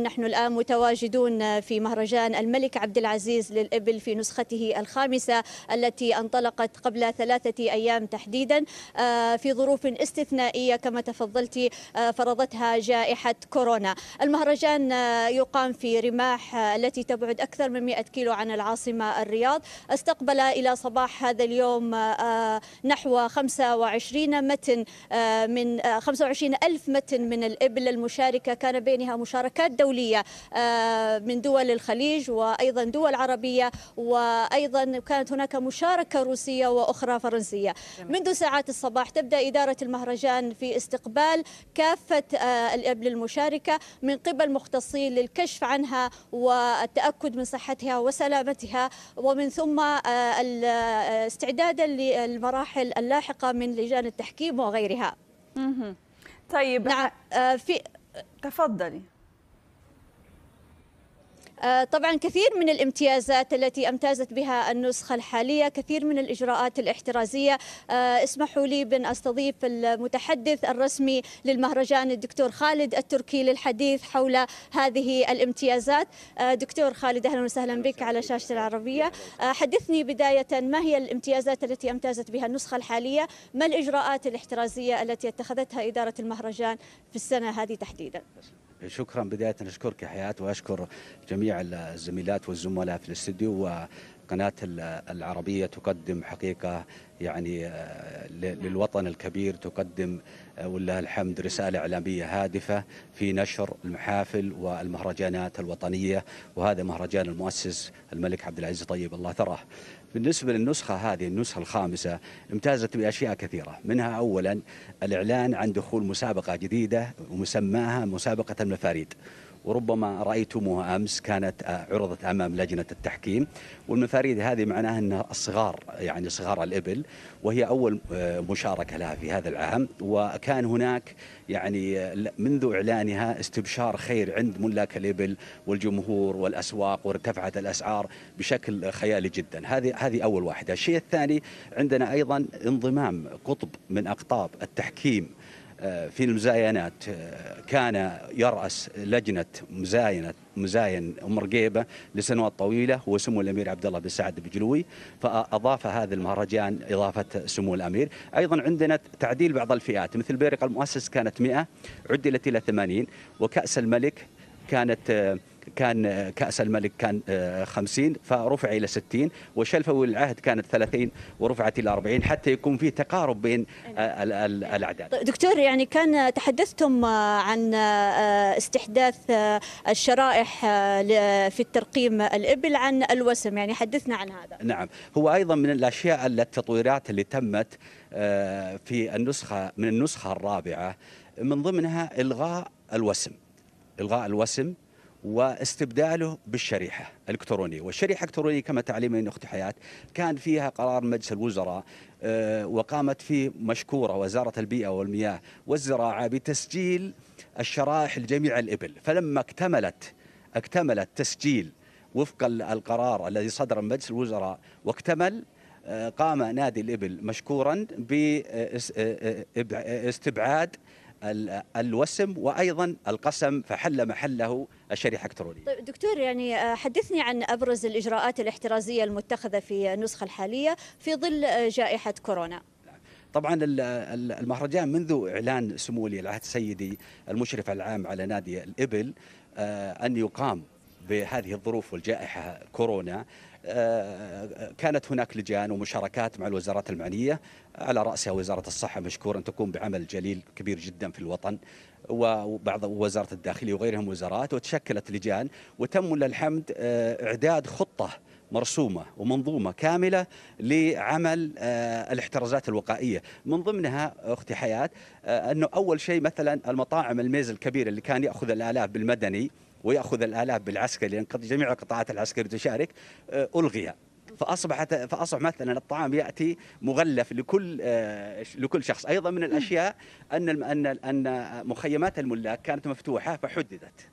نحن الآن متواجدون في مهرجان الملك عبد العزيز للإبل في نسخته الخامسة التي انطلقت قبل ثلاثة أيام تحديدا آه، في ظروف استثنائية كما تفضلت آه، فرضتها جائحة كورونا المهرجان آه، يقام في رماح التي تبعد أكثر من 100 كيلو عن العاصمة الرياض استقبل إلى صباح هذا اليوم نحو 25 متن من 25 ألف متن من الإبل المشاركة كان بينها مشاركات دولية دولية آه، من دول الخليج وأيضا دول عربية وأيضا كانت هناك مشاركة روسية وأخرى فرنسية منذ ساعات الصباح تبدأ إدارة المهرجان في استقبال كافة آه، الإبل المشاركة من قبل مختصين للكشف عنها والتأكد من صحتها وسلامتها ومن ثم آه، استعدادا للمراحل اللاحقة من لجان التحكيم وغيرها. طيب نعم في تفضلي آه، طبعا كثير من الامتيازات التي امتازت بها النسخه الحاليه كثير من الاجراءات الاحترازيه آه، اسمحوا لي بان استضيف المتحدث الرسمي للمهرجان الدكتور خالد التركي للحديث حول هذه الامتيازات آه، دكتور خالد اهلا وسهلا بك على شاشه العربيه حدثني بدايه ما هي الامتيازات التي امتازت بها النسخه الحاليه ما الاجراءات الاحترازيه التي اتخذتها اداره المهرجان في السنه هذه تحديدا شكرا بداية أشكرك حياة وأشكر جميع الزميلات والزملاء في الاستديو قناة العربية تقدم حقيقة يعني آه، نعم. للوطن الكبير تقدم آه، ولله الحمد رسالة إعلامية هادفة في نشر المحافل والمهرجانات الوطنية وهذا مهرجان المؤسس الملك عبد العزيز طيب الله ثراه بالنسبة للنسخة هذه النسخة الخامسة امتازت بأشياء كثيرة منها أولا الإعلان عن دخول مسابقة جديدة ومسماها مسابقة المفاريد وربما رأيتموها أمس كانت عرضت أمام لجنة التحكيم والمفاريد هذه معناها ان الصغار يعني صغار الإبل وهي أول آه، مشاركة لها في هذا العام وكان هناك يعني آه، منذ إعلانها استبشار خير عند ملاك الإبل والجمهور والأسواق وارتفعت الأسعار بشكل خيالي جدا هذه هذه أول واحدة الشيء الثاني عندنا أيضا انضمام قطب من أقطاب التحكيم في المزاينات آه، كان يرأس لجنة مزاينة مزاين أم رقيبة لسنوات طويلة هو سمو الأمير عبد الله بن سعد بجلوي فأضاف هذا المهرجان إضافة سمو الأمير أيضا عندنا تعديل بعض الفئات مثل بيرق المؤسس كانت 100 عدلت إلى 80 وكأس الملك كانت آه، كان كأس الملك كان 50 آه، فرفع إلى 60 وشلفوي العهد كانت 30 ورفعت إلى 40 حتى يكون في تقارب بين آه، نعم. الأعداد طيب، دكتور يعني كان تحدثتم آه، عن استحداث الشرائح في الترقيم الإبل عن الوسم يعني حدثنا عن هذا نعم هو أيضا من الأشياء التطويرات اللي تمت في النسخة من النسخة الرابعة من ضمنها إلغاء الوسم إلغاء الوسم واستبداله بالشريحه الالكترونيه، والشريحه الالكترونيه كما تعلمين اختي حياه كان فيها قرار مجلس الوزراء آه، وقامت فيه مشكوره وزاره البيئه والمياه والزراعه بتسجيل الشرائح لجميع الابل، فلما اكتملت اكتملت تسجيل وفق القرار الذي صدر من مجلس الوزراء واكتمل آه، قام نادي الابل مشكورا باستبعاد آه، الوسم وايضا القسم فحل محله الشريحه الالكترونيه. طيب دكتور يعني آه، حدثني عن ابرز الاجراءات الاحترازيه المتخذه في النسخه الحاليه في ظل آه، جائحه كورونا. نعم. طبعا المهرجان منذ اعلان سمو ولي العهد سيدي المشرف العام على نادي الابل آه، ان يقام بهذه الظروف والجائحة كورونا آه، كانت هناك لجان ومشاركات مع الوزارات المعنية على رأسها وزارة الصحة مشكورا تقوم بعمل جليل كبير جدا في الوطن وبعض وزارة الداخلية وغيرهم وزارات وتشكلت لجان وتم للحمد آه، إعداد خطة مرسومة ومنظومة كاملة لعمل آه، الاحترازات الوقائية من ضمنها أختي حياة أنه أول شيء مثلا المطاعم الميز الكبيرة اللي كان يأخذ الآلاف بالمدني وياخذ الالاف بالعسكري لان جميع القطاعات العسكريه تشارك آه، الغي فاصبحت فاصبح مثلا الطعام ياتي مغلف لكل آه، لكل شخص ايضا من الاشياء ان ان ان مخيمات الملاك كانت مفتوحه فحددت